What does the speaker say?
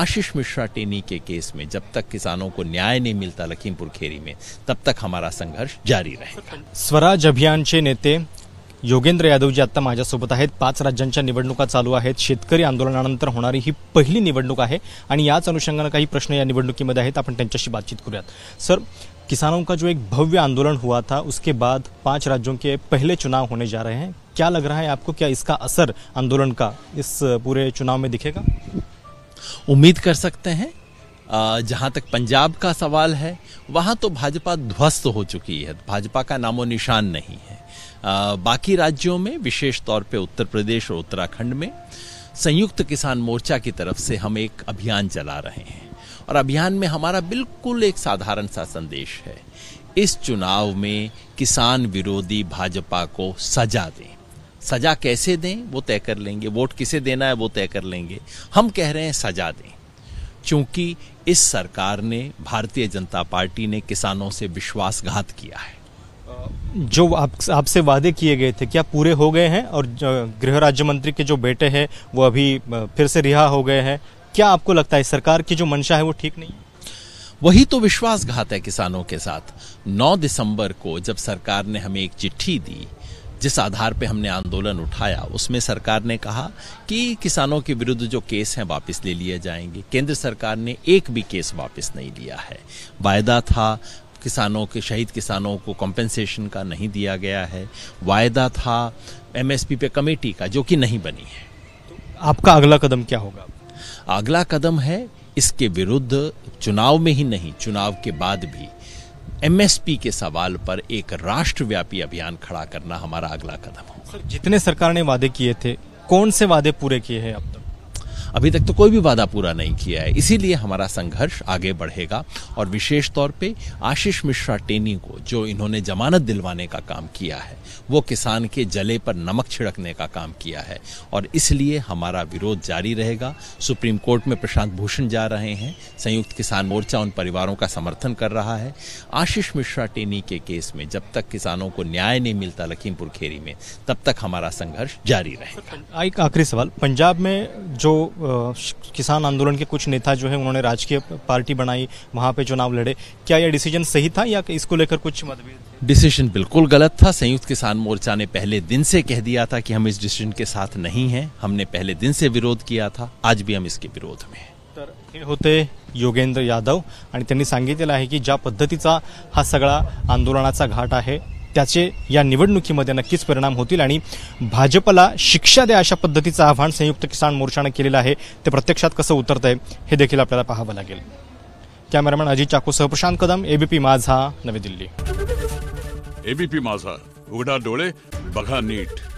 आशीष मिश्रा टेनी के केस में जब तक किसानों को न्याय नहीं मिलता लखीमपुर खेरी में तब तक हमारा संघर्ष जारी रहेगा स्वराज अभियान के नेते योगेंद्र आता आत्ता सोबत आहेत पाच राज्यांच्या निवडणुका चालू आहेत शेतकरी आंदोलनानंतर होणारी ही पहिली निवडणूक आहे आणि याच अनुषंगानं काही प्रश्न या निवडणुकीमध्ये आहेत आपण त्यांच्याशी बातचीत करूयात सर किसानों का जो एक भव्य आंदोलन हुआ था उसके बाद पांच राज्यों के पहले चुनाव होने जा रहे हैं क्या लग रहा है आपको क्या इसका असर आंदोलन का इस पूरे चुनाव में दिखेगा उम्मीद कर सकते हैं जहां तक पंजाब का सवाल है वहां तो भाजपा ध्वस्त हो चुकी है भाजपा का नामो निशान नहीं है बाकी राज्यों में विशेष तौर पे उत्तर प्रदेश और उत्तराखंड में संयुक्त किसान मोर्चा की तरफ से हम एक अभियान चला रहे हैं और अभियान में हमारा बिल्कुल एक साधारण सा संदेश है इस चुनाव में किसान विरोधी भाजपा को सजा दें सजा कैसे दें वो तय कर लेंगे वोट किसे देना है वो तय कर लेंगे हम कह रहे हैं सजा दें क्योंकि इस सरकार ने भारतीय जनता पार्टी ने किसानों से विश्वासघात किया है जो आप आपसे वादे किए गए थे क्या पूरे हो गए हैं और गृह राज्य मंत्री के जो बेटे हैं वो अभी फिर से रिहा हो गए हैं क्या आपको लगता है सरकार की जो मंशा है वो ठीक नहीं है वही तो विश्वासघात है किसानों के साथ 9 दिसंबर को जब सरकार ने हमें एक चिट्ठी दी जिस आधार पे हमने आंदोलन उठाया उसमें सरकार ने कहा कि किसानों के विरुद्ध जो केस हैं वापस ले लिए जाएंगे केंद्र सरकार ने एक भी केस वापस नहीं लिया है वायदा था किसानों के शहीद किसानों को कॉम्पेंसेशन का नहीं दिया गया है वायदा था एमएसपी पे कमेटी का जो कि नहीं बनी है तो आपका अगला कदम क्या होगा अगला कदम है इसके विरुद्ध चुनाव में ही नहीं चुनाव के बाद भी एमएसपी के सवाल पर एक राष्ट्रव्यापी अभियान खड़ा करना हमारा अगला कदम होगा जितने सरकार ने वादे किए थे कौन से वादे पूरे किए हैं अब अभी तक तो कोई भी वादा पूरा नहीं किया है इसीलिए हमारा संघर्ष आगे बढ़ेगा और विशेष तौर पे आशीष मिश्रा टेनी को जो इन्होंने जमानत दिलवाने का काम किया है वो किसान के जले पर नमक छिड़कने का काम किया है और इसलिए हमारा विरोध जारी रहेगा सुप्रीम कोर्ट में प्रशांत भूषण जा रहे हैं संयुक्त किसान मोर्चा उन परिवारों का समर्थन कर रहा है आशीष मिश्रा टेनी के केस में जब तक किसानों को न्याय नहीं मिलता लखीमपुर खेरी में तब तक हमारा संघर्ष जारी रहेगा एक आखिरी सवाल पंजाब में जो किसान आंदोलन के कुछ नेता जो है उन्होंने राजकीय पार्टी बनाई वहाँ पे चुनाव लड़े क्या यह डिसीजन सही था या इसको लेकर कुछ मतभेद डिसीजन बिल्कुल गलत था संयुक्त किसान मोर्चा ने पहले दिन से कह दिया था कि हम इस डिसीजन के साथ नहीं हैं हमने पहले दिन से विरोध किया था आज भी हम इसके विरोध में तर होते योगेंद्र यादव आणि त्यांनी सांगितलेलं आहे की ज्या पद्धतीचा हा सगळा आंदोलनाचा घाट आहे त्याचे या निवडणुकीमध्ये नक्कीच परिणाम होतील आणि भाजपला शिक्षा द्या अशा पद्धतीचं आव्हान संयुक्त किसान मोर्चानं केलेलं आहे ते प्रत्यक्षात कसं उतरत आहे हे देखील आपल्याला पाहावं लागेल कॅमेरामॅन अजित सह प्रशांत कदम एबीपी माझा नवी दिल्ली एबीपी माझा उघडा डोळे बघा नीट